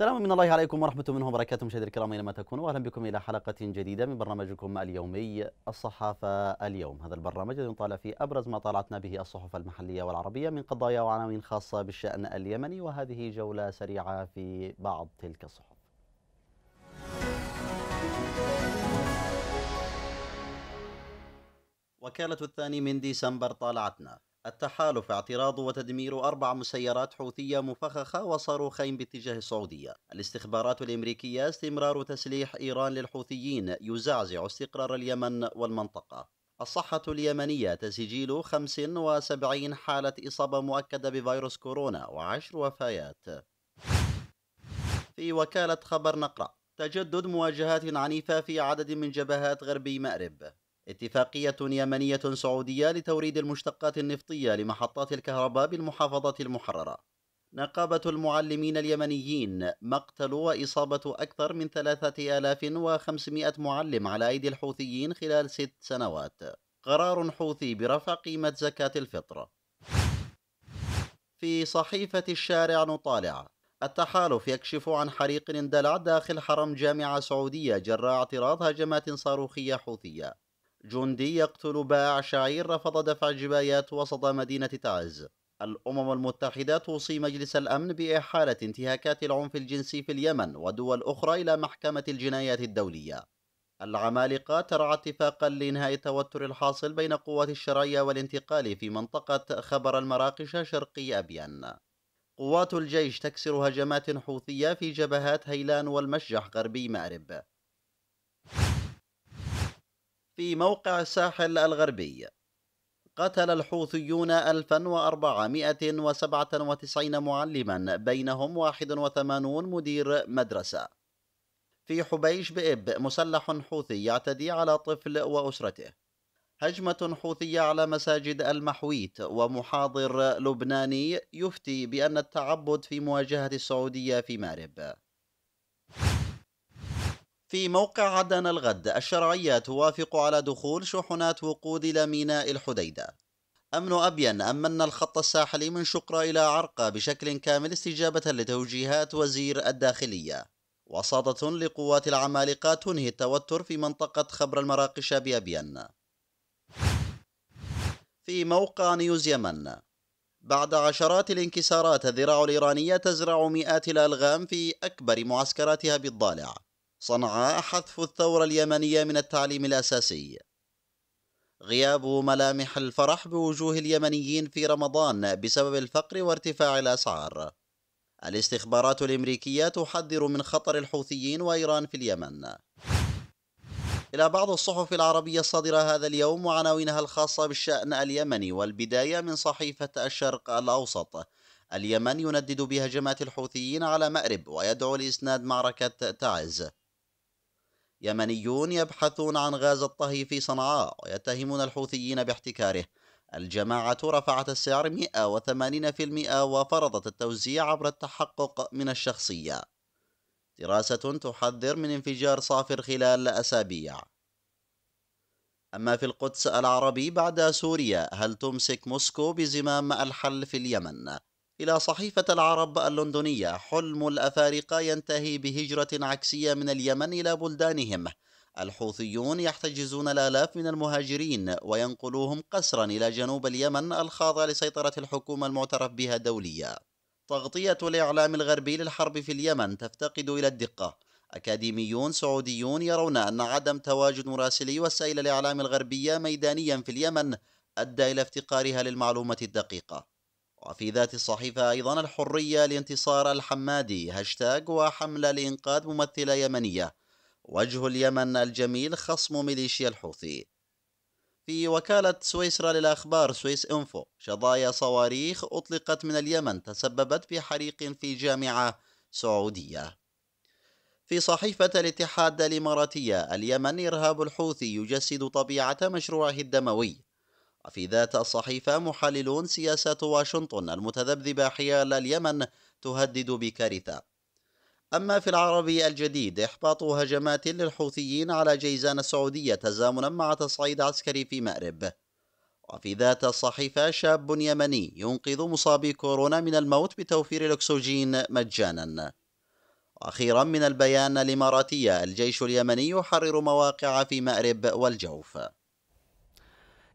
سلام من الله عليكم ورحمة منه وبركاته مشاهدي الكرام أينما تكونوا أهلا بكم إلى حلقة جديدة من برنامجكم اليومي الصحافة اليوم هذا البرنامج الذي نطالع فيه أبرز ما طالعتنا به الصحف المحلية والعربية من قضايا وعناوين خاصة بالشأن اليمني وهذه جولة سريعة في بعض تلك الصحف وكالة الثاني من ديسمبر طالعتنا التحالف اعتراض وتدمير أربع مسيرات حوثية مفخخة وصاروخين باتجاه السعودية الاستخبارات الأمريكية استمرار تسليح إيران للحوثيين يزعزع استقرار اليمن والمنطقة الصحة اليمنية تسجيل 75 حالة إصابة مؤكدة بفيروس كورونا وعشر وفيات في وكالة خبر نقرأ تجدد مواجهات عنيفة في عدد من جبهات غربي مأرب اتفاقية يمنية سعودية لتوريد المشتقات النفطية لمحطات الكهرباء بالمحافظة المحررة. نقابة المعلمين اليمنيين مقتل وإصابة أكثر من 3500 معلم على أيدي الحوثيين خلال ست سنوات. قرار حوثي برفع قيمة زكاة الفطر. في صحيفة الشارع نطالع التحالف يكشف عن حريق اندلع داخل حرم جامعة سعودية جراء اعتراض هجمات صاروخية حوثية جندي يقتل باع شعير رفض دفع جبايات وسط مدينة تعز الأمم المتحدة توصي مجلس الأمن بإحالة انتهاكات العنف الجنسي في اليمن ودول أخرى إلى محكمة الجنايات الدولية العمالقة ترعى اتفاقا لإنهاء التوتر الحاصل بين قوات الشرعية والانتقال في منطقة خبر المراقشة شرقي أبيان قوات الجيش تكسر هجمات حوثية في جبهات هيلان والمشجح غربي مأرب في موقع الساحل الغربي قتل الحوثيون 1497 معلما بينهم 81 مدير مدرسة في حبيش بإب مسلح حوثي يعتدي على طفل وأسرته هجمة حوثية على مساجد المحويت ومحاضر لبناني يفتي بأن التعبد في مواجهة السعودية في مارب في موقع عدن الغد الشرعية توافق على دخول شحنات وقود إلى ميناء الحديدة أمن أبين أمن الخط الساحلي من شقرة إلى عرقة بشكل كامل استجابة لتوجيهات وزير الداخلية وساطة لقوات العمالقة تنهي التوتر في منطقة خبر المراقشة بأبين في موقع نيوز يمن بعد عشرات الانكسارات الذراع الإيرانية تزرع مئات الألغام في أكبر معسكراتها بالضالع صنعاء حذف الثورة اليمنية من التعليم الأساسي غياب ملامح الفرح بوجوه اليمنيين في رمضان بسبب الفقر وارتفاع الأسعار الاستخبارات الأمريكية تحذر من خطر الحوثيين وإيران في اليمن إلى بعض الصحف العربية الصادرة هذا اليوم وعناوينها الخاصة بالشأن اليمني والبداية من صحيفة الشرق الأوسط اليمن يندد بهجمات الحوثيين على مأرب ويدعو لإسناد معركة تعز يمنيون يبحثون عن غاز الطهي في صنعاء ويتهمون الحوثيين باحتكاره الجماعة رفعت السعر 180% وفرضت التوزيع عبر التحقق من الشخصية دراسة تحذر من انفجار صافر خلال أسابيع أما في القدس العربي بعد سوريا هل تمسك موسكو بزمام الحل في اليمن؟ إلى صحيفة العرب اللندنية حلم الأفارقة ينتهي بهجرة عكسية من اليمن إلى بلدانهم الحوثيون يحتجزون الآلاف من المهاجرين وينقلوهم قسرا إلى جنوب اليمن الخاضع لسيطرة الحكومة المعترف بها دوليا تغطية الإعلام الغربي للحرب في اليمن تفتقد إلى الدقة أكاديميون سعوديون يرون أن عدم تواجد مراسلي وسائل الإعلام الغربية ميدانيا في اليمن أدى إلى افتقارها للمعلومة الدقيقة وفي ذات الصحيفة أيضا الحرية لانتصار الحمادي هاشتاج وحملة لإنقاذ ممثلة يمنية وجه اليمن الجميل خصم ميليشيا الحوثي في وكالة سويسرا للأخبار سويس إنفو شظايا صواريخ أطلقت من اليمن تسببت بحريق في جامعة سعودية في صحيفة الاتحاد الإماراتية اليمن إرهاب الحوثي يجسد طبيعة مشروعه الدموي وفي ذات الصحيفة محللون سياسة واشنطن المتذبذبة حيال اليمن تهدد بكارثة أما في العربي الجديد إحباط هجمات للحوثيين على جيزان السعودية تزامنا مع تصعيد عسكري في مأرب وفي ذات الصحيفة شاب يمني ينقذ مصابي كورونا من الموت بتوفير الأكسجين مجانا أخيرا من البيان الإماراتية الجيش اليمني يحرر مواقع في مأرب والجوف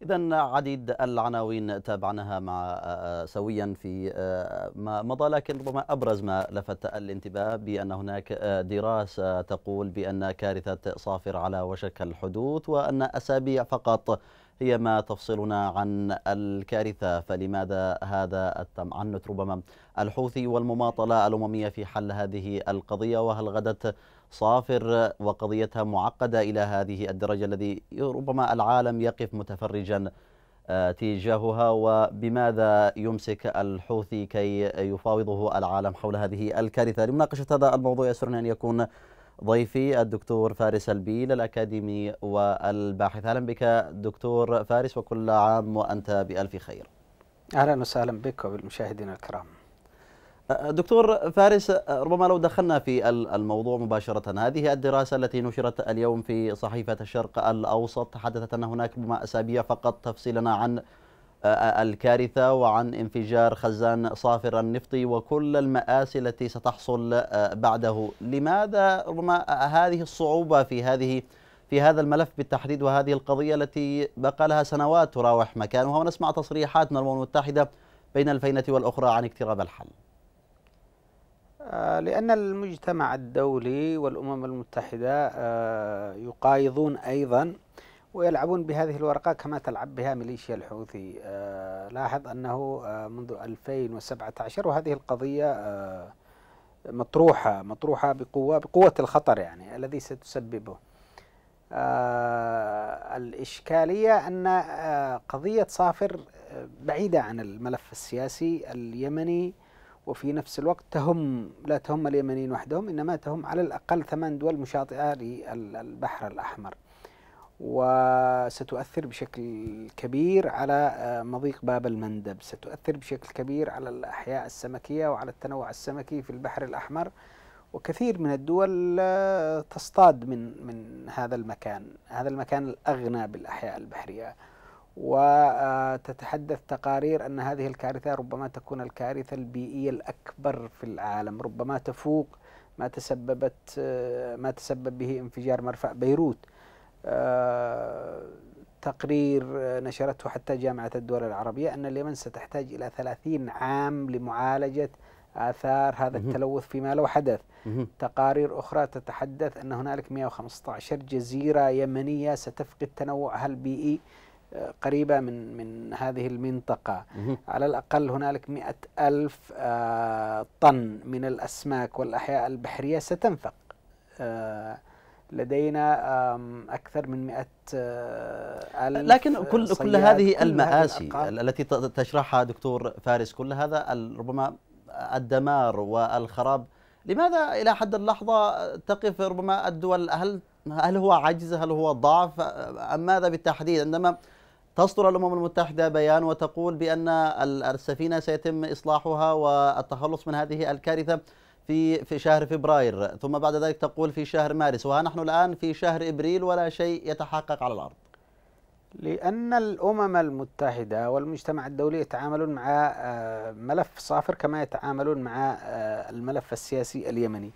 إذا عديد العناوين تابعناها مع آه، آه، سويا في آه، ما مضى لكن ربما أبرز ما لفت الانتباه بأن هناك دراسة تقول بأن كارثة صافر على وشك الحدوث وأن أسابيع فقط هي ما تفصلنا عن الكارثة فلماذا هذا التمعنت ربما الحوثي والمماطلة الأممية في حل هذه القضية وهل غدت صافر وقضيتها معقدة إلى هذه الدرجة الذي ربما العالم يقف متفرجا آه، تجاهها وبماذا يمسك الحوثي كي يفاوضه العالم حول هذه الكارثة لمناقشة هذا الموضوع يسرني أن يكون ضيفي الدكتور فارس البيل الأكاديمي والباحث أهلا بك دكتور فارس وكل عام وأنت بألف خير أهلا وسهلا بك وبالمشاهدين الكرام دكتور فارس ربما لو دخلنا في الموضوع مباشرة هذه الدراسة التي نشرت اليوم في صحيفة الشرق الأوسط تحدثت أن هناك ربما أسابيع فقط تفصيلنا عن آه، آه، الكارثة وعن انفجار خزان صافر النفطي وكل المآسي التي ستحصل آه، بعده لماذا ربما هذه الصعوبة في هذه في هذا الملف بالتحديد وهذه القضية التي بقى لها سنوات تراوح مكانها ونسمع تصريحات من الأمم المتحدة بين الفينة والأخرى عن اقتراب الحل آه، لأن المجتمع الدولي والأمم المتحدة آه، يقايضون أيضا ويلعبون بهذه الورقة كما تلعب بها ميليشيا الحوثي آه، لاحظ أنه منذ 2017 وهذه القضية مطروحة مطروحة بقوة بقوة الخطر يعني الذي ستسببه الإشكالية أن قضية صافر بعيدة عن الملف السياسي اليمني وفي نفس الوقت تهم لا تهم اليمنيين وحدهم إنما تهم على الأقل ثمان دول مشاطئة للبحر الأحمر وستؤثر بشكل كبير على آه، مضيق باب المندب ستؤثر بشكل كبير على الأحياء السمكية وعلى التنوع السمكي في البحر الأحمر وكثير من الدول آه، تصطاد من من هذا المكان هذا المكان الأغنى بالأحياء البحرية وتتحدث تقارير أن هذه الكارثة ربما تكون الكارثة البيئية الأكبر في العالم ربما تفوق ما تسببت ما تسبب به انفجار مرفأ بيروت آه، تقرير نشرته حتى جامعة الدول العربية أن اليمن ستحتاج إلى 30 عام لمعالجة آثار هذا التلوث فيما لو حدث تقارير أخرى تتحدث أن هنالك 115 جزيرة يمنية ستفقد تنوعها البيئي قريبة من من هذه المنطقة على الأقل هنالك مئة ألف آه، طن من الأسماك والأحياء البحرية ستنفق آه، لدينا أكثر من مئة آه، ألف لكن كل, كل هذه المآسي التي تشرحها دكتور فارس كل هذا ربما الدمار والخراب لماذا إلى حد اللحظة تقف ربما الدول هل هل هو عجز هل هو ضعف أم ماذا بالتحديد عندما تصدر الامم المتحده بيان وتقول بان السفينه سيتم اصلاحها والتخلص من هذه الكارثه في في شهر فبراير ثم بعد ذلك تقول في شهر مارس وها نحن الان في شهر ابريل ولا شيء يتحقق على الارض لأن الأمم المتحدة والمجتمع الدولي يتعاملون مع آه، ملف صافر كما يتعاملون مع آه، الملف السياسي اليمني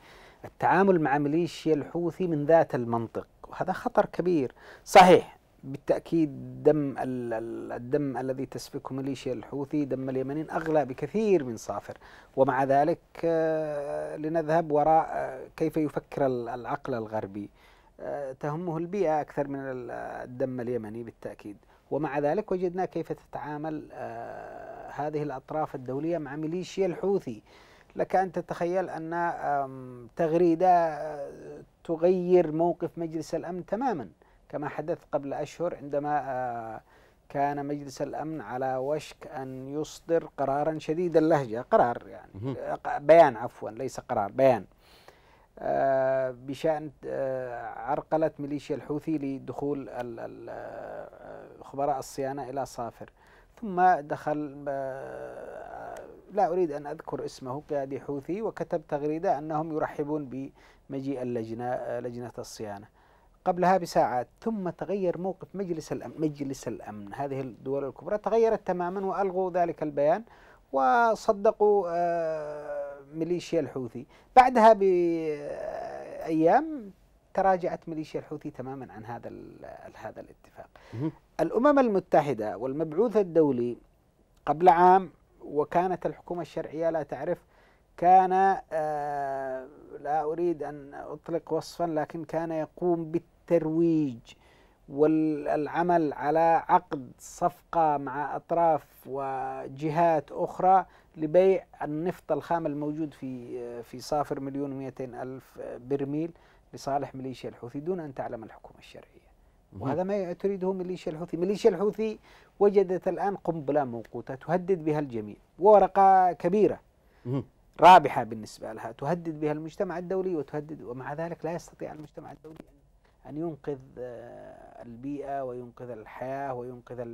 التعامل مع ميليشيا الحوثي من ذات المنطق وهذا خطر كبير صحيح بالتأكيد دم الدم الذي تسفكه ميليشيا الحوثي دم اليمنيين أغلى بكثير من صافر ومع ذلك آه، لنذهب وراء آه، كيف يفكر العقل الغربي آه، تهمه البيئة أكثر من الدم اليمني بالتأكيد ومع ذلك وجدنا كيف تتعامل هذه الأطراف الدولية مع ميليشيا الحوثي لك أن تتخيل أن تغريدة تغير موقف مجلس الأمن تماماً كما حدث قبل أشهر عندما آه، كان مجلس الأمن على وشك أن يصدر قرارا شديد اللهجة قرار يعني بيان عفوا ليس قرار بيان آه، بشأن آه، عرقلة ميليشيا الحوثي لدخول خبراء الصيانة إلى صافر ثم دخل لا أريد أن أذكر اسمه قيادي حوثي وكتب تغريدة أنهم يرحبون بمجيء اللجنة لجنة الصيانة قبلها بساعات ثم تغير موقف مجلس الأمن مجلس الأمن هذه الدول الكبرى تغيرت تماما وألغوا ذلك البيان وصدقوا آه، ميليشيا الحوثي بعدها بأيام تراجعت ميليشيا الحوثي تماما عن هذا هذا الاتفاق الأمم المتحدة والمبعوث الدولي قبل عام وكانت الحكومة الشرعية لا تعرف كان آه، لا أريد أن أطلق وصفا لكن كان يقوم بالترويج والعمل على عقد صفقة مع أطراف وجهات أخرى لبيع النفط الخام الموجود في آه، في صافر مليون ومئتين ألف برميل لصالح ميليشيا الحوثي دون أن تعلم الحكومة الشرعية وهذا ما تريده ميليشيا الحوثي ميليشيا الحوثي وجدت الآن قنبلة موقوتة تهدد بها الجميع ورقه كبيرة رابحة بالنسبة لها تهدد بها المجتمع الدولي وتهدد ومع ذلك لا يستطيع المجتمع الدولي أن ينقذ آه، البيئة وينقذ الحياة وينقذ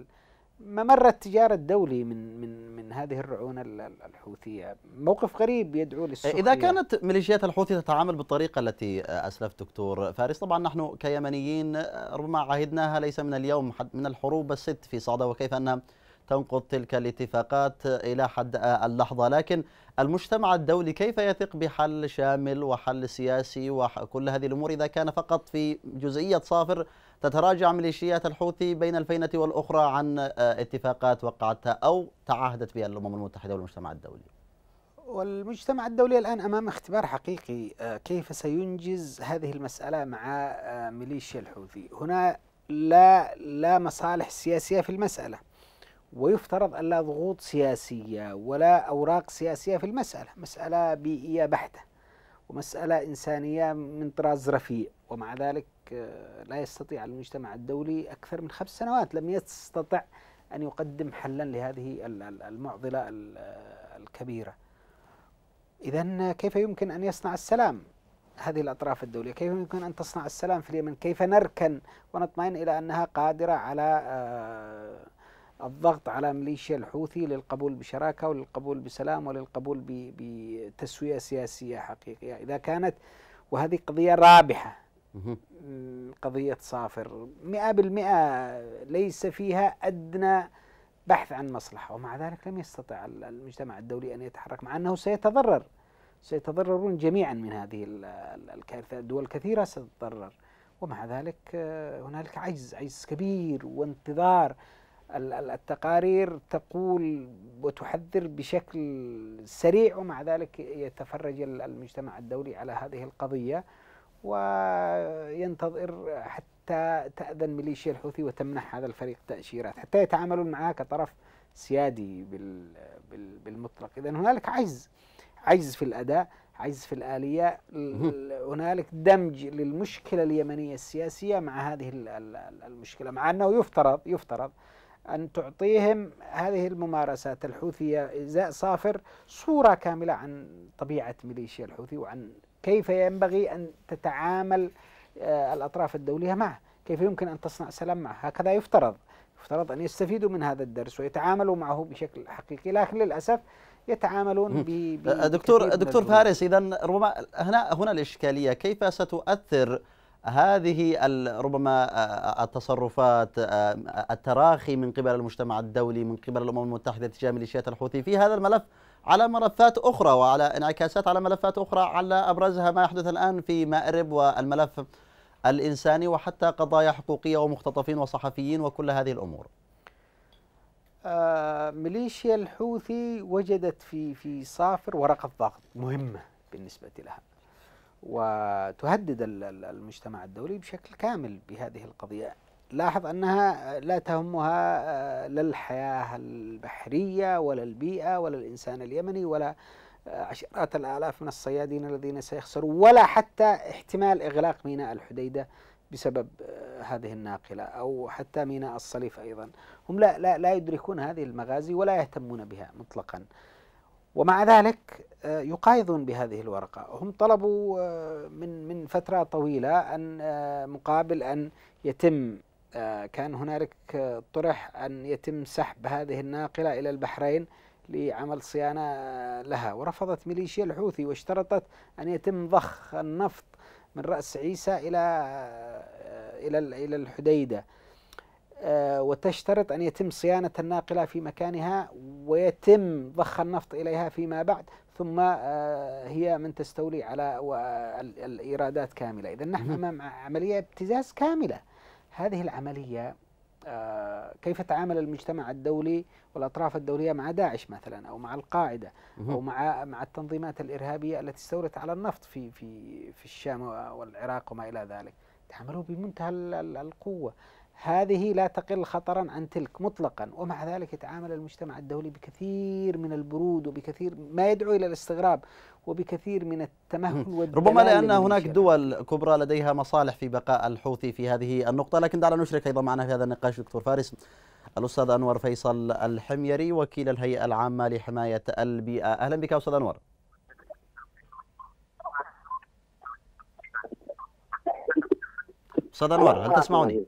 ممر التجارة الدولي من من من هذه الرعونة الحوثية موقف غريب يدعو للسخرية إذا كانت ميليشيات الحوثي تتعامل بالطريقة التي آه، أسلفت دكتور فارس طبعا نحن كيمنيين آه، ربما عهدناها ليس من اليوم من الحروب الست في صعدة وكيف أنها تنقض تلك الاتفاقات إلى حد اللحظة لكن المجتمع الدولي كيف يثق بحل شامل وحل سياسي وكل هذه الأمور إذا كان فقط في جزئية صافر تتراجع ميليشيات الحوثي بين الفينة والأخرى عن آه، اتفاقات وقعتها أو تعهدت بها الأمم المتحدة والمجتمع الدولي والمجتمع الدولي الآن أمام اختبار حقيقي آه، كيف سينجز هذه المسألة مع آه، ميليشيا الحوثي هنا لا لا مصالح سياسية في المسألة ويفترض ألا ضغوط سياسية ولا أوراق سياسية في المسألة مسألة بيئية بحتة ومسألة إنسانية من طراز رفيع ومع ذلك آه، لا يستطيع المجتمع الدولي أكثر من خمس سنوات لم يستطع أن يقدم حلا لهذه المعضلة الكبيرة إذا كيف يمكن أن يصنع السلام هذه الأطراف الدولية كيف يمكن أن تصنع السلام في اليمن كيف نركن ونطمئن إلى أنها قادرة على آه، الضغط على ميليشيا الحوثي للقبول بشراكة وللقبول بسلام وللقبول بتسوية سياسية حقيقية إذا كانت وهذه قضية رابحة قضية صافر مئة بالمئة ليس فيها أدنى بحث عن مصلحة ومع ذلك لم يستطع المجتمع الدولي أن يتحرك مع أنه سيتضرر سيتضررون جميعا من هذه الكارثة دول كثيرة ستتضرر ومع ذلك آه، هنالك عجز عجز كبير وانتظار التقارير تقول وتحذر بشكل سريع ومع ذلك يتفرج المجتمع الدولي على هذه القضية وينتظر حتى تأذن ميليشيا الحوثي وتمنح هذا الفريق تأشيرات حتى يتعاملون معها كطرف سيادي بالمطلق إذا هنالك عجز عجز في الأداء عجز في الآلية هنالك دمج للمشكلة اليمنية السياسية مع هذه المشكلة مع أنه يفترض يفترض أن تعطيهم هذه الممارسات الحوثية إزاء صافر صورة كاملة عن طبيعة ميليشيا الحوثي وعن كيف ينبغي أن تتعامل آه، الأطراف الدولية معه كيف يمكن أن تصنع سلام معه هكذا يفترض يفترض أن يستفيدوا من هذا الدرس ويتعاملوا معه بشكل حقيقي لكن للأسف يتعاملون ب آه، دكتور دكتور فارس إذا ربما هنا هنا الإشكالية كيف ستؤثر هذه ربما التصرفات التراخي من قبل المجتمع الدولي من قبل الامم المتحده تجاه ميليشيات الحوثي في هذا الملف على ملفات اخرى وعلى انعكاسات على ملفات اخرى على ابرزها ما يحدث الان في مأرب والملف الانساني وحتى قضايا حقوقيه ومختطفين وصحفيين وكل هذه الامور. ميليشيا الحوثي وجدت في في صافر ورقه ضغط مهمه بالنسبه لها. وتهدد المجتمع الدولي بشكل كامل بهذه القضية لاحظ أنها لا تهمها آه، لا الحياة البحرية ولا البيئة ولا الإنسان اليمني ولا آه، عشرات الآلاف من الصيادين الذين سيخسروا ولا حتى احتمال إغلاق ميناء الحديدة بسبب آه، هذه الناقلة أو حتى ميناء الصليف أيضا هم لا, لا, لا يدركون هذه المغازي ولا يهتمون بها مطلقا ومع ذلك آه، يقايضون بهذه الورقة هم طلبوا آه، من من فترة طويلة أن آه، مقابل أن يتم كان هنالك طرح أن يتم سحب هذه الناقلة إلى البحرين لعمل صيانة لها ورفضت ميليشيا الحوثي واشترطت أن يتم ضخ النفط من رأس عيسى إلى إلى إلى الحديدة آه، وتشترط أن يتم صيانة الناقلة في مكانها ويتم ضخ النفط إليها فيما بعد ثم آه، هي من تستولي على الإيرادات كاملة إذا نحن أمام عملية ابتزاز كاملة هذه العملية آه، كيف تعامل المجتمع الدولي والاطراف الدوليه مع داعش مثلا او مع القاعده او مع مع التنظيمات الارهابيه التي استولت على النفط في في في الشام والعراق وما الى ذلك تعاملوا بمنتهى القوه هذه لا تقل خطرا عن تلك مطلقا ومع ذلك يتعامل المجتمع الدولي بكثير من البرود وبكثير ما يدعو الى الاستغراب وبكثير من التمهل ربما لان هناك دول كبرى لديها مصالح في بقاء الحوثي في هذه النقطه لكن دعنا نشرك ايضا معنا في هذا النقاش دكتور فارس الاستاذ انور فيصل الحميري وكيل الهيئه العامه لحمايه البيئه اهلا بك استاذ انور استاذ انور هل تسمعني؟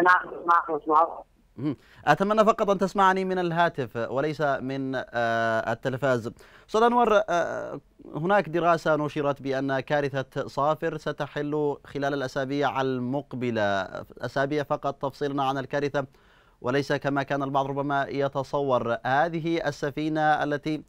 نعم أتمنى فقط أن تسمعني من الهاتف وليس من آه، التلفاز أستاذ أنور آه، هناك دراسة نشرت بأن كارثة صافر ستحل خلال الأسابيع المقبلة أسابيع فقط تفصيلنا عن الكارثة وليس كما كان البعض ربما يتصور هذه السفينة التي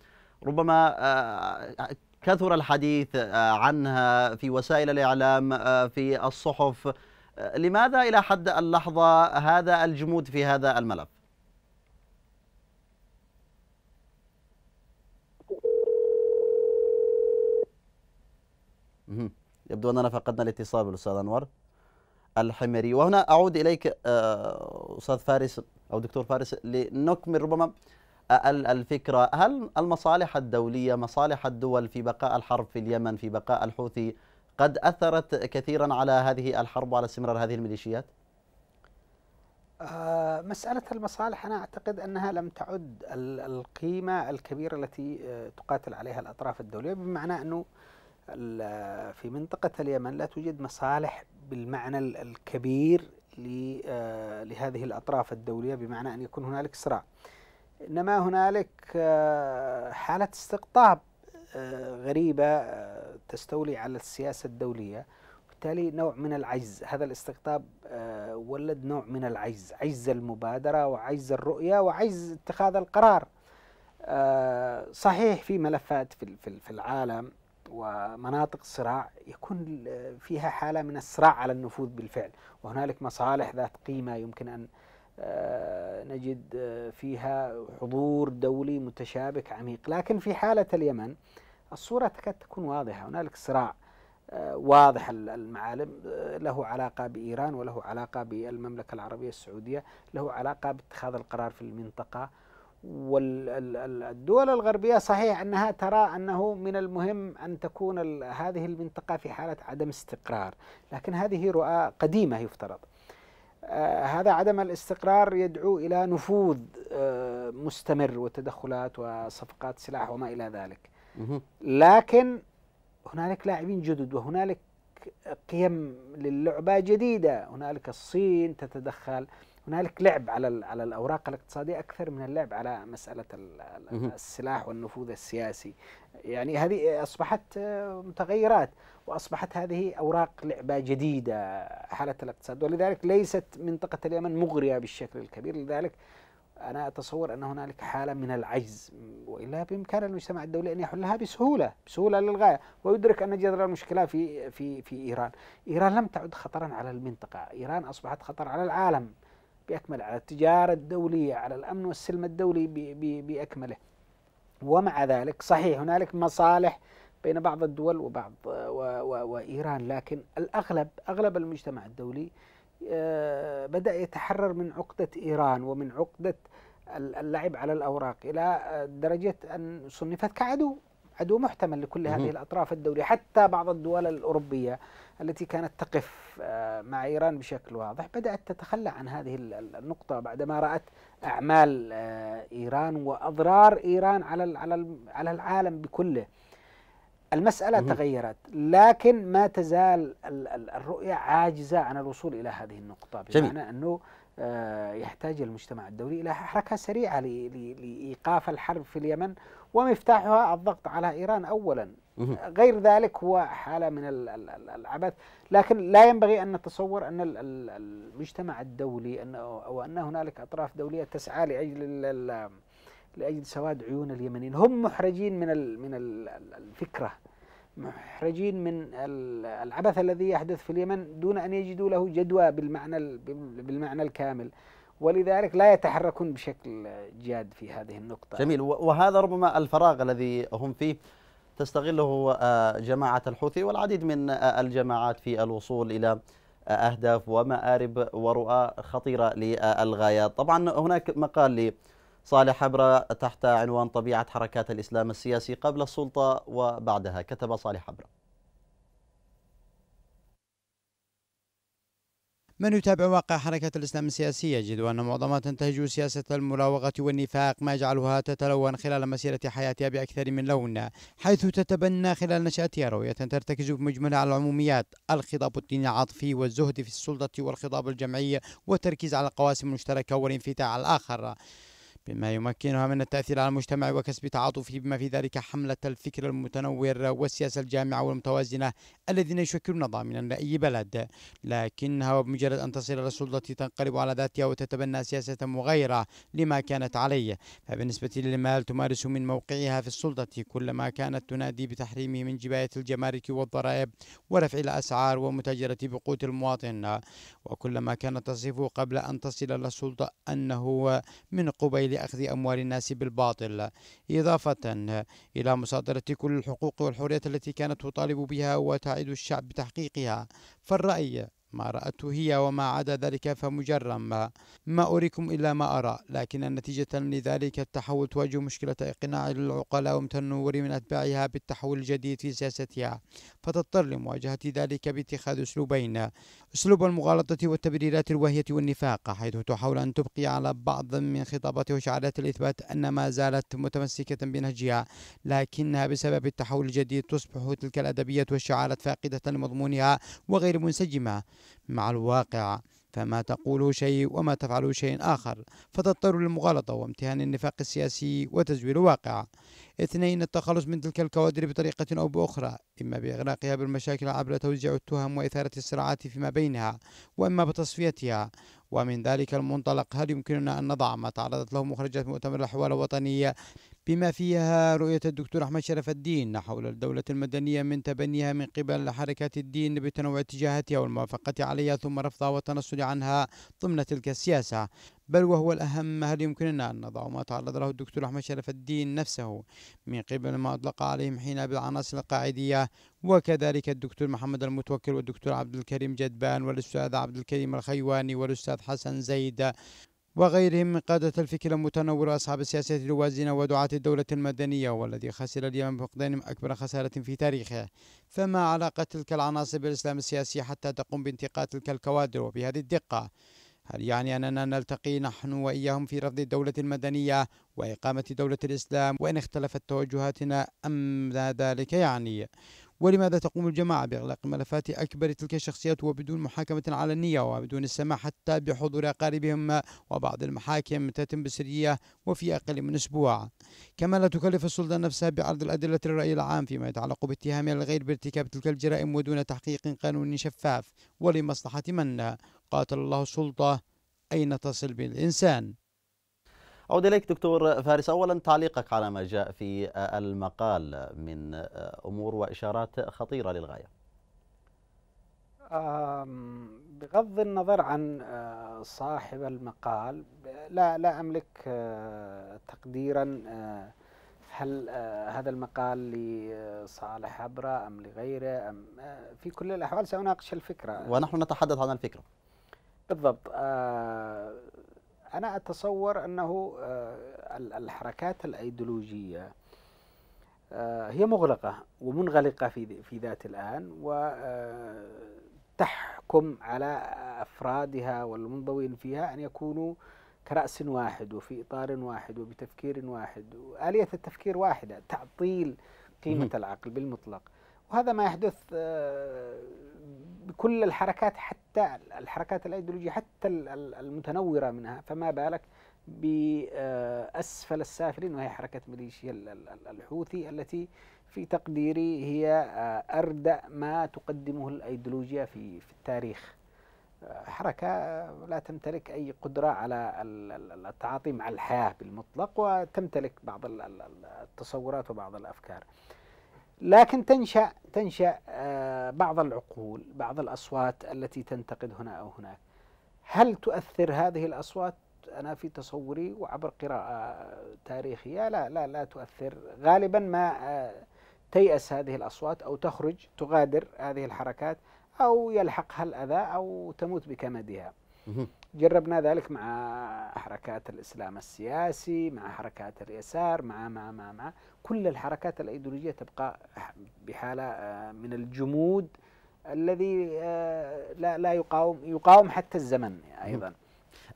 ربما آه، كثر الحديث عنها في وسائل الإعلام في الصحف لماذا إلى حد اللحظة هذا الجمود في هذا الملف؟ يبدو أننا فقدنا الاتصال بالأستاذ أنور الحميري وهنا أعود إليك آه، أستاذ فارس أو دكتور فارس لنكمل ربما آه، الفكرة هل المصالح الدولية مصالح الدول في بقاء الحرب في اليمن في بقاء الحوثي قد أثرت كثيرا على هذه الحرب وعلى استمرار هذه الميليشيات؟ آه، مسألة المصالح أنا أعتقد أنها لم تعد القيمة الكبيرة التي آه، تقاتل عليها الأطراف الدولية بمعنى أنه آه، في منطقة اليمن لا توجد مصالح بالمعنى الكبير لهذه الأطراف الدولية بمعنى أن يكون هنالك صراع إنما هنالك حالة استقطاب غريبة تستولي على السياسة الدولية وبالتالي نوع من العجز هذا الاستقطاب آه، ولد نوع من العجز عجز المبادرة وعجز الرؤية وعجز اتخاذ القرار آه، صحيح في ملفات في العالم ومناطق صراع يكون آه، فيها حالة من الصراع على النفوذ بالفعل وهنالك مصالح ذات قيمة يمكن أن نجد فيها حضور دولي متشابك عميق لكن في حالة اليمن الصورة تكاد تكون واضحة هنالك صراع آه، واضح المعالم آه، له علاقة بإيران وله علاقة بالمملكة العربية السعودية له علاقة باتخاذ القرار في المنطقة والدول الغربية صحيح أنها ترى أنه من المهم أن تكون هذه المنطقة في حالة عدم استقرار لكن هذه رؤى قديمة يفترض آه، هذا عدم الاستقرار يدعو إلى نفوذ مستمر وتدخلات وصفقات سلاح وما إلى ذلك لكن هنالك لاعبين جدد وهنالك قيم للعبة جديدة هنالك الصين تتدخل هنالك لعب على على الاوراق الاقتصاديه اكثر من اللعب على مساله السلاح والنفوذ السياسي يعني هذه اصبحت آه، متغيرات واصبحت هذه اوراق لعبه جديده حاله الاقتصاد ولذلك ليست منطقه اليمن مغريه بالشكل الكبير لذلك أنا أتصور أن هنالك حالة من العجز وإلا بإمكان المجتمع الدولي أن يحلها بسهولة بسهولة للغاية ويدرك أن جذر المشكلة في في في إيران إيران لم تعد خطرا على المنطقة إيران أصبحت خطر على العالم بأكمل على التجارة الدولية على الأمن والسلم الدولي بأكمله ومع ذلك صحيح هنالك مصالح بين بعض الدول وبعض وإيران لكن الأغلب أغلب المجتمع الدولي آه، بدأ يتحرر من عقدة إيران ومن عقدة اللعب على الأوراق إلى درجة أن صنفت كعدو عدو محتمل لكل هذه الأطراف الدولية حتى بعض الدول الأوروبية التي كانت تقف آه، مع إيران بشكل واضح بدأت تتخلى عن هذه النقطة بعدما رأت أعمال آه، إيران وأضرار إيران على على العالم بكله المسألة مم. تغيرت لكن ما تزال الرؤية عاجزة عن الوصول إلى هذه النقطة بمعنى جميل. أنه آه، يحتاج المجتمع الدولي إلى حركة سريعة لإيقاف الحرب في اليمن ومفتاحها الضغط على إيران أولا مم. غير ذلك هو حالة من العبث لكن لا ينبغي أن نتصور أن المجتمع الدولي أو أن هنالك أطراف دولية تسعى لأجل لاجل سواد عيون اليمنيين هم محرجين من من الفكره محرجين من العبث الذي يحدث في اليمن دون ان يجدوا له جدوى بالمعنى بالمعنى الكامل ولذلك لا يتحركون بشكل جاد في هذه النقطه جميل وهذا ربما الفراغ الذي هم فيه تستغله آه، جماعه الحوثي والعديد من آه، الجماعات في الوصول الى آه، اهداف ومآرب ورؤى خطيره للغايات طبعا هناك مقال صالح حبرة تحت عنوان طبيعة حركات الإسلام السياسي قبل السلطة وبعدها كتب صالح حبرة من يتابع واقع حركة الإسلام السياسي يجد أن معظمها تنتهج سياسة المراوغة والنفاق ما يجعلها تتلون خلال مسيرة حياتها بأكثر من لون حيث تتبنى خلال نشأتها رؤية ترتكز بمجملها على العموميات الخطاب الديني العاطفي والزهد في السلطة والخطاب الجمعي والتركيز على القواسم المشتركة والانفتاح على الآخر بما يمكنها من التأثير على المجتمع وكسب تعاطفه بما في ذلك حملة الفكر المتنور والسياسة الجامعة والمتوازنة الذين يشكلون ضامنا لأي بلد لكنها بمجرد أن تصل إلى السلطة تنقلب على ذاتها وتتبنى سياسة مغايرة لما كانت عليه فبالنسبة للمال تمارس من موقعها في السلطة كلما كانت تنادي بتحريمه من جباية الجمارك والضرائب ورفع الأسعار ومتاجرة بقوت المواطن وكلما كانت تصفه قبل أن تصل إلى السلطة أنه من قبيل لأخذ أموال الناس بالباطل إضافة إلى مصادرة كل الحقوق والحريات التي كانت تطالب بها وتعيد الشعب بتحقيقها فالرأي ما رأته هي وما عدا ذلك فمجرم ما ما أريكم إلا ما أرى لكن نتيجة لذلك التحول تواجه مشكلة إقناع العقلاء ومتنور من أتباعها بالتحول الجديد في سياستها فتضطر لمواجهة ذلك باتخاذ أسلوبين أسلوب المغالطة والتبريرات الواهية والنفاق حيث تحاول أن تبقي على بعض من خطابات وشعارات الإثبات أن ما زالت متمسكة بنهجها لكنها بسبب التحول الجديد تصبح تلك الأدبيات والشعارات فاقدة لمضمونها وغير منسجمة مع الواقع فما تقول شيء وما تفعل شيء آخر فتضطر للمغالطة وامتهان النفاق السياسي وتزوير الواقع اثنين التخلص من تلك الكوادر بطريقة أو بأخرى إما بإغلاقها بالمشاكل عبر توزيع التهم وإثارة الصراعات فيما بينها وإما بتصفيتها ومن ذلك المنطلق هل يمكننا أن نضع ما تعرضت له مخرجات مؤتمر الحوار الوطنية بما فيها رؤية الدكتور أحمد شرف الدين حول الدولة المدنية من تبنيها من قبل حركات الدين بتنوع اتجاهاتها والموافقة عليها ثم رفضها والتنصل عنها ضمن تلك السياسة بل وهو الأهم هل يمكننا أن نضع ما تعرض له الدكتور أحمد شرف الدين نفسه من قبل ما أطلق عليهم حين بالعناصر القاعدية وكذلك الدكتور محمد المتوكل والدكتور عبد الكريم جدبان والأستاذ عبد الكريم الخيواني والأستاذ حسن زيد وغيرهم من قادة الفكر المتنور وأصحاب السياسة الوازنة ودعاة الدولة المدنية والذي خسر اليمن بفقدان أكبر خسارة في تاريخه فما علاقة تلك العناصر بالإسلام السياسي حتى تقوم بانتقاد تلك الكوادر وبهذه الدقة هل يعني أننا نلتقي نحن وإياهم في رفض الدولة المدنية وإقامة دولة الإسلام وإن اختلفت توجهاتنا أم لا ذلك يعني ولماذا تقوم الجماعة بإغلاق ملفات أكبر تلك الشخصيات وبدون محاكمة علنية وبدون السماح حتى بحضور أقاربهم وبعض المحاكم تتم بسرية وفي أقل من أسبوع كما لا تكلف السلطة نفسها بعرض الأدلة للرأي العام فيما يتعلق باتهام الغير بارتكاب تلك الجرائم ودون تحقيق قانوني شفاف ولمصلحة من قاتل الله السلطة أين تصل بالإنسان أعود إليك دكتور فارس أولا تعليقك على ما جاء في المقال من أمور وإشارات خطيرة للغاية بغض النظر عن آه، صاحب المقال لا لا أملك آه، تقديرا آه، هل هذا المقال لصالح عبرة أم لغيره أم في كل الأحوال سأناقش الفكرة ونحن نتحدث عن الفكرة بالضبط أنا أتصور أنه آه، الحركات الأيديولوجية آه، هي مغلقة ومنغلقة في في ذات الآن وتحكم آه، على أفرادها والمنضوين فيها أن يكونوا كرأس واحد وفي إطار واحد وبتفكير واحد وآلية التفكير واحدة تعطيل قيمة العقل بالمطلق وهذا ما يحدث كل الحركات حتى الحركات الايديولوجيه حتى المتنوره منها فما بالك باسفل السافلين وهي حركه ميليشيا الحوثي التي في تقديري هي آه، اردأ ما تقدمه الايديولوجيا في في التاريخ آه، حركه لا تمتلك اي قدره على التعاطي مع الحياه بالمطلق وتمتلك بعض التصورات وبعض الافكار لكن تنشأ تنشأ آه، بعض العقول بعض الأصوات التي تنتقد هنا أو هناك هل تؤثر هذه الأصوات أنا في تصوري وعبر قراءة تاريخية لا لا لا تؤثر غالبا ما آه، تيأس هذه الأصوات أو تخرج تغادر هذه الحركات أو يلحقها الأذى أو تموت بكمدها جربنا ذلك مع حركات الإسلام السياسي مع حركات اليسار مع مع مع مع كل الحركات الأيديولوجية تبقى بحالة آه، من الجمود الذي آه، لا لا يقاوم يقاوم حتى الزمن أيضا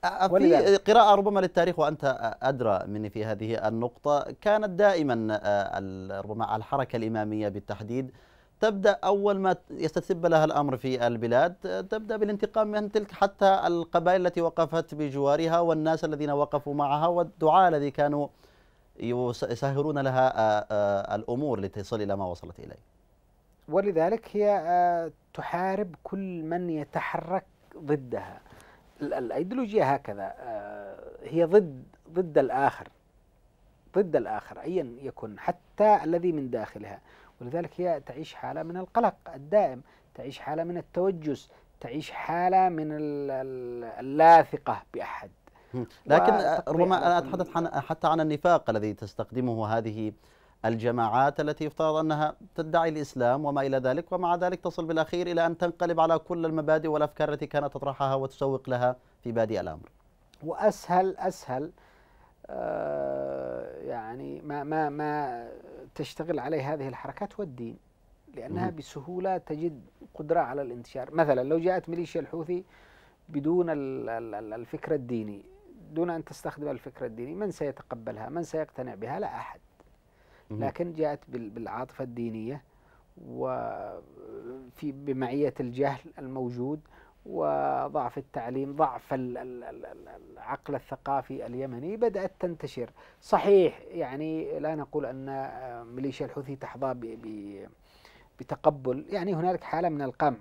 آه، في قراءة ربما للتاريخ وأنت أدرى مني في هذه النقطة كانت دائما ربما الحركة الإمامية بالتحديد تبدا اول ما يستتب لها الامر في البلاد تبدا بالانتقام من تلك حتى القبائل التي وقفت بجوارها والناس الذين وقفوا معها والدعاء الذي كانوا يسهرون لها آه، آه، الامور لتصل الى ما وصلت اليه. ولذلك هي آه، تحارب كل من يتحرك ضدها. الايديولوجيه هكذا هي ضد ضد الاخر ضد الاخر ايا يكن حتى الذي من داخلها ولذلك هي تعيش حالة من القلق الدائم تعيش حالة من التوجس تعيش حالة من اللاثقة بأحد لكن ربما أنا أتحدث عن حتى عن النفاق الذي تستخدمه هذه الجماعات التي يفترض أنها تدعي الإسلام وما إلى ذلك ومع ذلك تصل بالأخير إلى أن تنقلب على كل المبادئ والأفكار التي كانت تطرحها وتسوق لها في بادئ الأمر وأسهل أسهل آه، يعني ما ما ما تشتغل عليه هذه الحركات هو الدين لأنها بسهولة تجد قدرة على الانتشار مثلا لو جاءت ميليشيا الحوثي بدون الفكر الديني دون أن تستخدم الفكر الديني من سيتقبلها من سيقتنع بها لا أحد لكن جاءت بالعاطفة الدينية وفي بمعية الجهل الموجود وضعف التعليم ضعف العقل الثقافي اليمني بدأت تنتشر صحيح يعني لا نقول أن آه، ميليشيا الحوثي تحظى بتقبل يعني هنالك حالة من القمع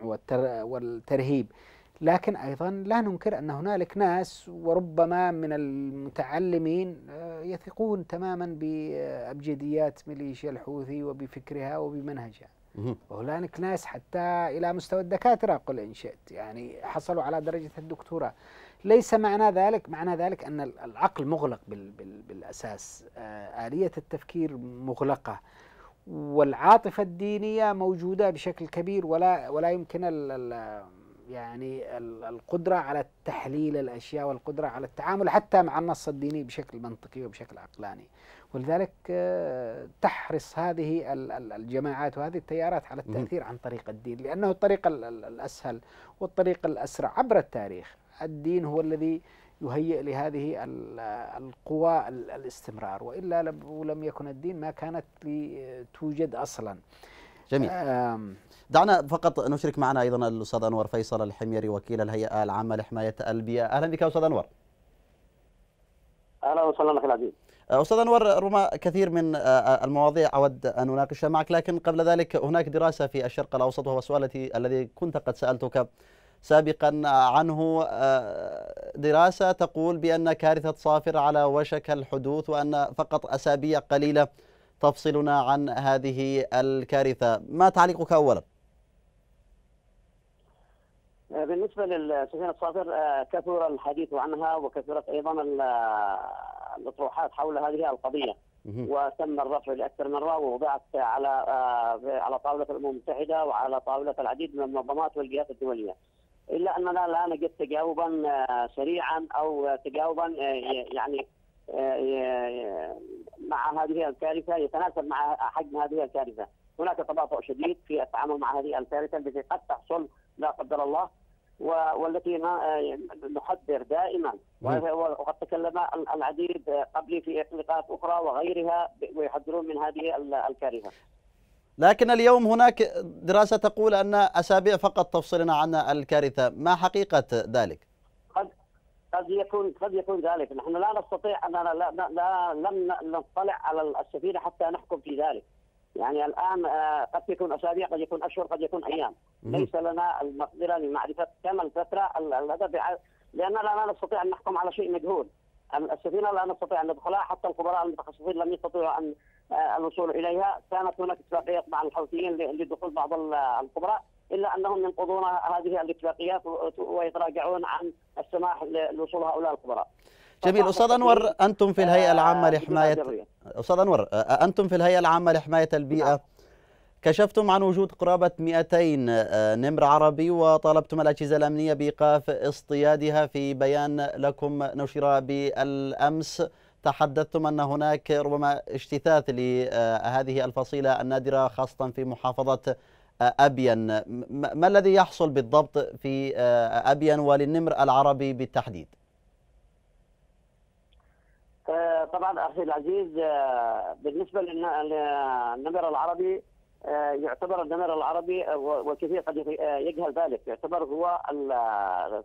والترهيب لكن أيضا لا ننكر أن هنالك ناس وربما من المتعلمين آه، يثقون تماما بأبجديات ميليشيا الحوثي وبفكرها وبمنهجها هناك ناس حتى الى مستوى الدكاتره قل ان شئت يعني حصلوا على درجه الدكتوراه ليس معنى ذلك معنى ذلك ان العقل مغلق بال بال بالاساس آه، اليه التفكير مغلقه والعاطفه الدينيه موجوده بشكل كبير ولا ولا يمكن الـ ال يعني القدرة على تحليل الأشياء والقدرة على التعامل حتى مع النص الديني بشكل منطقي وبشكل عقلاني ولذلك آه، تحرص هذه الجماعات وهذه التيارات على التأثير عن طريق الدين لأنه الطريق الأسهل والطريق الأسرع عبر التاريخ الدين هو الذي يهيئ لهذه القوى الاستمرار وإلا لم يكن الدين ما كانت توجد أصلا جميل دعنا فقط نشرك معنا أيضا الأستاذ أنور فيصل الحميري وكيل الهيئة العامة لحماية البيئة أهلا بك أستاذ أنور أهلا وسهلا أخي العزيز آه، استاذ انور ربما كثير من آه، آه، المواضيع اود ان اناقشها معك لكن قبل ذلك هناك دراسه في الشرق الاوسط وهو سؤالتي الذي كنت قد سالتك سابقا عنه دراسه تقول بان كارثه صافر على وشك الحدوث وان فقط اسابيع قليله تفصلنا عن هذه الكارثه، ما تعليقك اولا؟ بالنسبه للسفينه صافر كثر الحديث عنها وكثرت ايضا الاطروحات حول هذه القضيه وتم الرفع لاكثر من راوي ووضعت على آه، على طاوله الامم المتحده وعلى طاوله العديد من المنظمات والجهات الدوليه الا اننا لا نجد تجاوبا آه، سريعا او تجاوبا آه، يعني مع هذه الكارثه يتناسب مع حجم هذه الكارثه، هناك تباطؤ شديد في التعامل مع هذه الكارثه التي قد تحصل لا قدر الله والتي آه، يعني نحذر دائما وقد تكلم العديد قبلي في اطلاقات اخرى وغيرها ويحذرون من هذه الكارثه. لكن اليوم هناك دراسه تقول ان اسابيع فقط تفصلنا عن الكارثه، ما حقيقه ذلك؟ قد قد يكون قد يكون ذلك، نحن لا نستطيع اننا لا, لا لم نطلع على السفينه حتى نحكم في ذلك. يعني الان آه، قد يكون اسابيع قد يكون اشهر قد يكون ايام ليس لنا المقدره لمعرفه كم الفتره الهدف لاننا لا نستطيع ان نحكم على شيء مجهول السفينه لا نستطيع ان ندخلها حتى الخبراء المتخصصين لم يستطيعوا ان آه، الوصول اليها كانت هناك اتفاقيات مع الحوثيين لدخول بعض الخبراء الا انهم ينقضون هذه الاتفاقيات ويتراجعون عن السماح لوصول هؤلاء الخبراء جميل استاذ انور انتم في الهيئه آه، العامه لحمايه استاذ انور آه، آه، انتم في الهيئه العامه لحمايه البيئه نعم. كشفتم عن وجود قرابة 200 نمر عربي وطالبتم الأجهزة الأمنية بإيقاف اصطيادها في بيان لكم نشر بالأمس تحدثتم أن هناك ربما اجتثاث لهذه الفصيلة النادرة خاصة في محافظة أبين ما الذي يحصل بالضبط في أبين وللنمر العربي بالتحديد؟ آه، طبعا اخي العزيز آه، بالنسبه للنمر العربي آه، يعتبر النمر العربي وكثير قد يجهل ذلك يعتبر هو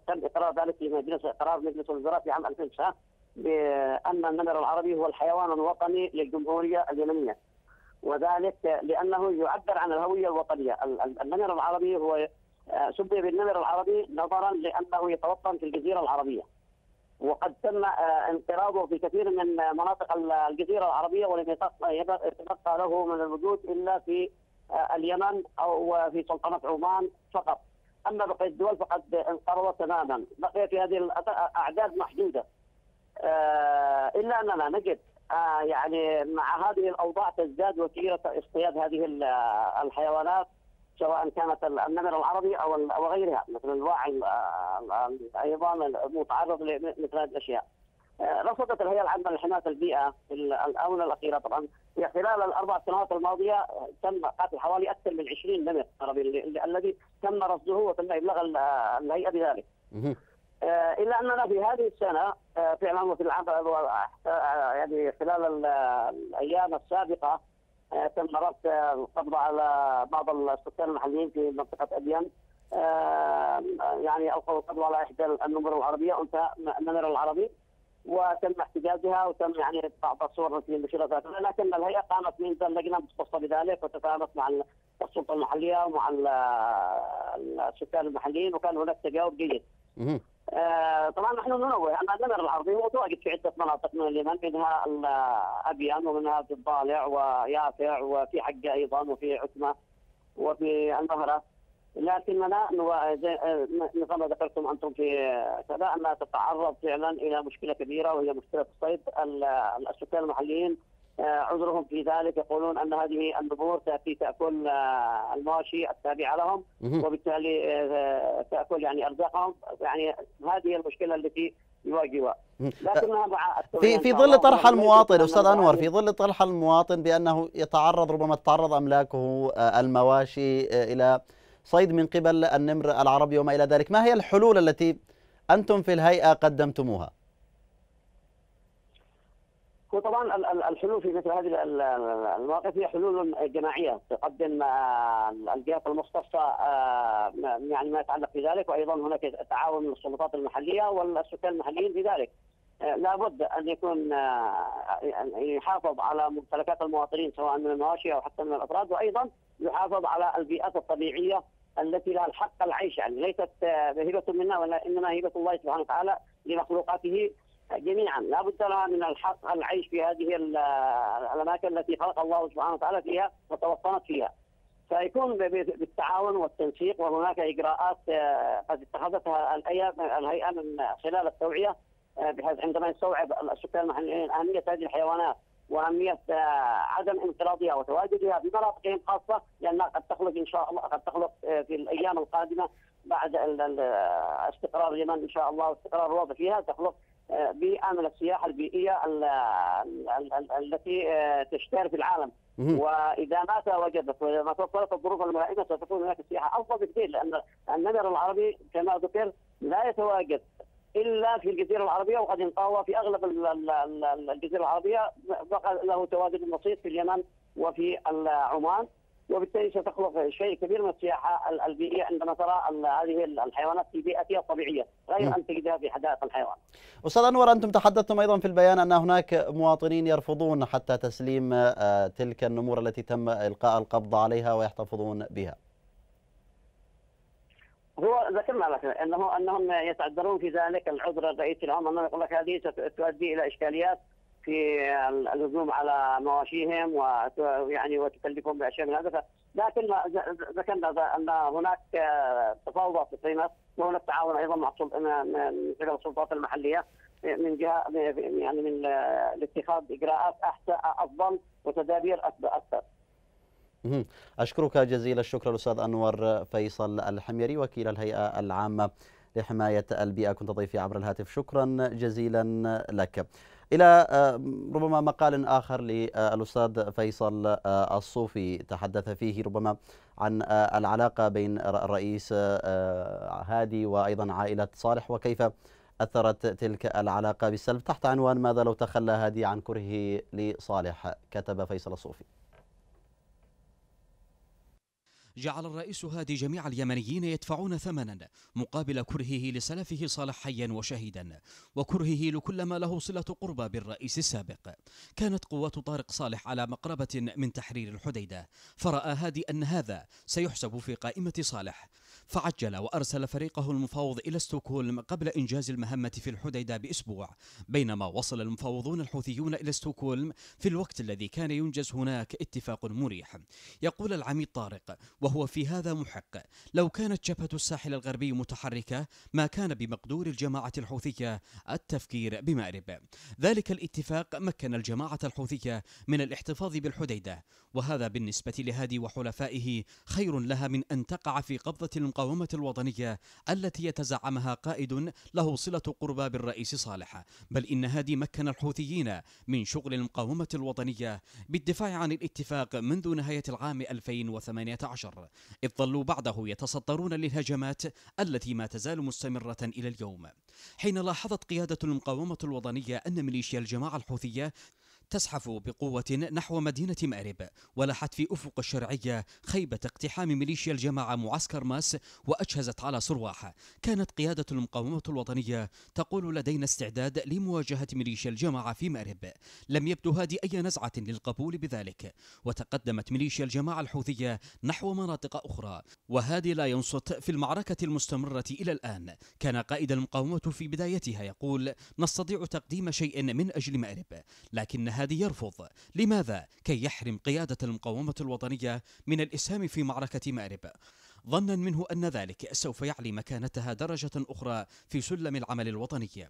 تم اقرار ذلك في مجلس اقرار مجلس الوزراء في عام 2009 بان النمر العربي هو الحيوان الوطني للجمهوريه اليمنيه وذلك لانه يعبر عن الهويه الوطنيه النمر العربي هو سمي بالنمر العربي نظرا لانه يتوطن في الجزيره العربيه وقد تم آه، انقراضه في كثير من مناطق الجزيره العربيه ولم يتبقى له من الوجود الا في آه، اليمن او في سلطنه عمان فقط. اما بقيه الدول فقد انقرضت تماما، بقي في هذه الاعداد محدوده. آه، الا اننا نجد يعني مع هذه الاوضاع تزداد وتيره اصطياد هذه الحيوانات سواء كانت النمر العربي او او غيرها مثل الواعي ايضا متعرض لمثل هذه الاشياء. رصدت آه، الهيئه العامه لحمايه البيئه في الاونه الاخيره طبعا في خلال الاربع سنوات الماضيه تم قتل حوالي اكثر من 20 نمر عربي الذي تم رصده وتم ابلاغ الهيئه بذلك. آه، الا اننا في هذه السنه آه، فعلا وفي العام يعني خلال الايام السابقه تم رفع القبض على بعض السكان المحليين في منطقه ابيان يعني القوا القبض على احدى النمر العربيه انثى النمر العربي وتم احتجازها وتم يعني بعض الصور التي نشرتها لكن الهيئه قامت من لجنه مختصه بذلك وتفاهمت مع السلطه المحليه ومع السكان المحليين وكان هناك تجاوب جيد. آه، طبعا نحن ننوه ان النمر العرضي متواجد في عده مناطق من اليمن منها الابيان ومنها في الضالع ويافع وفي حقه ايضا وفي عتمه وفي النهره لكننا آه، مثل ما ذكرتم انتم في كذا انها تتعرض فعلا الى مشكله كبيره وهي مشكله الصيد السكان المحليين آه، عذرهم في ذلك يقولون ان هذه النبور تاتي تاكل آه، المواشي التابعه لهم وبالتالي آه، تاكل يعني ارزاقهم يعني هذه المشكله التي يواجهها لكنها مع في في ظل طرح المواطن استاذ انور في ظل طرح المواطن بانه يتعرض ربما تتعرض املاكه المواشي الى صيد من قبل النمر العربي وما الى ذلك، ما هي الحلول التي انتم في الهيئه قدمتموها؟ وطبعا الحلول في مثل هذه المواقف هي حلول جماعيه تقدم آه، الجهات المختصه آه، يعني ما يتعلق بذلك وايضا هناك تعاون السلطات المحليه والسكان المحليين في ذلك. آه، لابد ان يكون يحافظ على ممتلكات المواطنين سواء من المواشي او حتى من الافراد وايضا يحافظ على البيئات الطبيعيه التي لها الحق العيش يعني ليست هبه منا ولا انما هبه الله سبحانه وتعالى لمخلوقاته جميعا لا بد لها من الحق العيش في هذه الاماكن التي خلق الله سبحانه وتعالى فيها وتوطنت فيها سيكون بالتعاون والتنسيق وهناك اجراءات آه، قد اتخذتها الهيئه من خلال التوعيه آه، بحيث عندما يستوعب السكان المحليين اهميه هذه الحيوانات واهميه آه، عدم انقراضها وتواجدها في مناطقهم خاصه لانها قد تخلق ان شاء الله قد تخلق في الايام القادمه بعد استقرار اليمن ان شاء الله واستقرار الوضع فيها تخلق بيئه من السياحه البيئيه التي آه، تشتهر في العالم واذا ما تواجدت ما توفرت الظروف الملائمه ستكون هناك سياحه افضل بكثير لان النمر العربي كما ذكر لا يتواجد الا في الجزيره العربيه وقد انطوى في اغلب الجزيره العربيه له تواجد بسيط في اليمن وفي عمان وبالتالي ستخلق شيء كبير من السياحه البيئيه عندما ترى هذه الحيوانات في بيئتها الطبيعيه غير ان تجدها في حدائق الحيوان. استاذ انور انتم تحدثتم ايضا في البيان ان هناك مواطنين يرفضون حتى تسليم آه، تلك النمور التي تم القاء القبض عليها ويحتفظون بها. هو ذكرنا لك انه انهم يتعذرون في ذلك العذر الرئيسي لهم انهم يقول لك هذه ستؤدي الى اشكاليات في الهجوم على مواشيهم ويعني وتكلفهم باشياء من هذا لكن ذكرنا ان هناك آه، تفاوضات في مصر وهناك تعاون ايضا مع من قبل السلطات المحليه من جهه يعني من آه، لاتخاذ اجراءات احسن افضل وتدابير اكثر. اشكرك جزيل الشكر الاستاذ انور فيصل الحميري وكيل الهيئه العامه لحمايه البيئه كنت ضيفي عبر الهاتف شكرا جزيلا لك. إلى آه، ربما مقال آخر للأستاذ فيصل آه، الصوفي تحدث فيه ربما عن آه، العلاقة بين الرئيس هادي وأيضا عائلة صالح وكيف أثرت تلك العلاقة بالسلب تحت عنوان ماذا لو تخلى هادي عن كرهه لصالح كتب فيصل الصوفي جعل الرئيس هادي جميع اليمنيين يدفعون ثمنا مقابل كرهه لسلفه صالح حيا وشهيدا وكرهه لكل ما له صلة قربى بالرئيس السابق كانت قوات طارق صالح على مقربة من تحرير الحديدة فرأى هادي أن هذا سيحسب في قائمة صالح فعجل وأرسل فريقه المفاوض إلى ستوكهولم قبل إنجاز المهمة في الحديدة بأسبوع بينما وصل المفاوضون الحوثيون إلى ستوكهولم في الوقت الذي كان ينجز هناك اتفاق مريح يقول العميد طارق وهو في هذا محق لو كانت جبهة الساحل الغربي متحركة ما كان بمقدور الجماعة الحوثية التفكير بمأرب ذلك الاتفاق مكن الجماعة الحوثية من الاحتفاظ بالحديدة وهذا بالنسبة لهادي وحلفائه خير لها من أن تقع في قبضة المقاومة الوطنية التي يتزعمها قائد له صلة قربى بالرئيس صالح بل إن هذه مكن الحوثيين من شغل المقاومة الوطنية بالدفاع عن الاتفاق منذ نهاية العام 2018 إذ ظلوا بعده يتصدرون للهجمات التي ما تزال مستمرة إلى اليوم حين لاحظت قيادة المقاومة الوطنية أن ميليشيا الجماعة الحوثية تزحف بقوة نحو مدينة مأرب ولاحت في أفق الشرعية خيبة اقتحام ميليشيا الجماعة معسكر ماس وأجهزت على صرواح كانت قيادة المقاومة الوطنية تقول لدينا استعداد لمواجهة ميليشيا الجماعة في مأرب لم يبدو هادي أي نزعة للقبول بذلك وتقدمت ميليشيا الجماعة الحوثية نحو مناطق أخرى وهادي لا ينصت في المعركة المستمرة إلى الآن كان قائد المقاومة في بدايتها يقول نستطيع تقديم شيء من أجل مأرب لكنها الجهادي يرفض لماذا؟ كي يحرم قيادة المقاومة الوطنية من الإسهام في معركة مأرب ظنا منه أن ذلك سوف يعلي مكانتها درجة أخرى في سلم العمل الوطني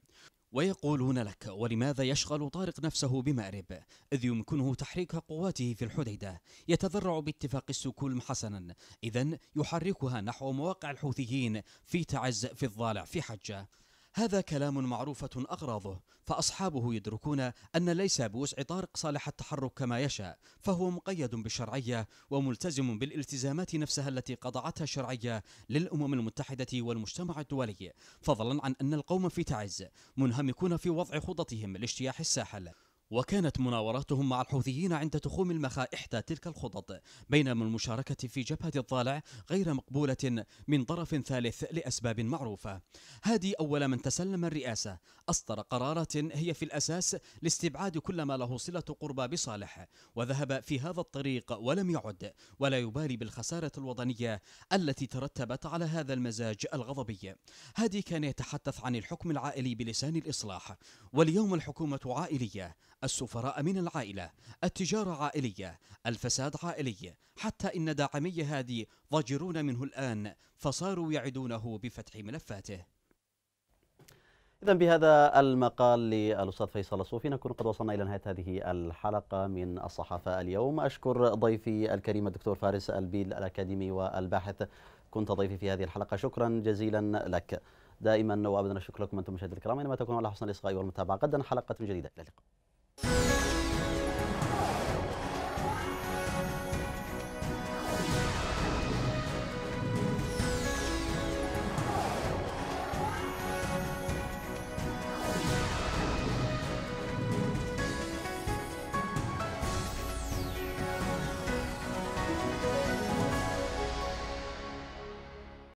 ويقولون لك ولماذا يشغل طارق نفسه بمأرب إذ يمكنه تحريك قواته في الحديدة يتذرع باتفاق السكول حسنا إذا يحركها نحو مواقع الحوثيين في تعز في الضالع في حجة هذا كلام معروفة أغراضه فأصحابه يدركون أن ليس بوسع طارق صالح التحرك كما يشاء فهو مقيد بالشرعية وملتزم بالالتزامات نفسها التي قضعتها الشرعية للأمم المتحدة والمجتمع الدولي فضلا عن أن القوم في تعز منهمكون في وضع خططهم لاجتياح الساحل وكانت مناوراتهم مع الحوثيين عند تخوم إحدى تلك الخطط بينما المشاركة في جبهة الضالع غير مقبولة من طرف ثالث لأسباب معروفة هادي أول من تسلم الرئاسة أصدر قرارات هي في الأساس لاستبعاد كل ما له صلة قربى بصالح وذهب في هذا الطريق ولم يعد ولا يبالي بالخسارة الوطنية التي ترتبت على هذا المزاج الغضبي هادي كان يتحدث عن الحكم العائلي بلسان الإصلاح واليوم الحكومة عائلية السفراء من العائلة التجارة عائلية الفساد عائلي حتى إن داعمي هادي ضجرون منه الآن فصاروا يعدونه بفتح ملفاته إذا بهذا المقال للأستاذ فيصل الصوفي نكون قد وصلنا إلى نهاية هذه الحلقة من الصحافة اليوم أشكر ضيفي الكريم الدكتور فارس البيل الأكاديمي والباحث كنت ضيفي في هذه الحلقة شكرا جزيلا لك دائما وابدا الشكر لكم انتم مشاهدينا الكرام اينما تكونوا على حسن الاصغاء والمتابعه غدا حلقه جديده الى اللقاء Thank you.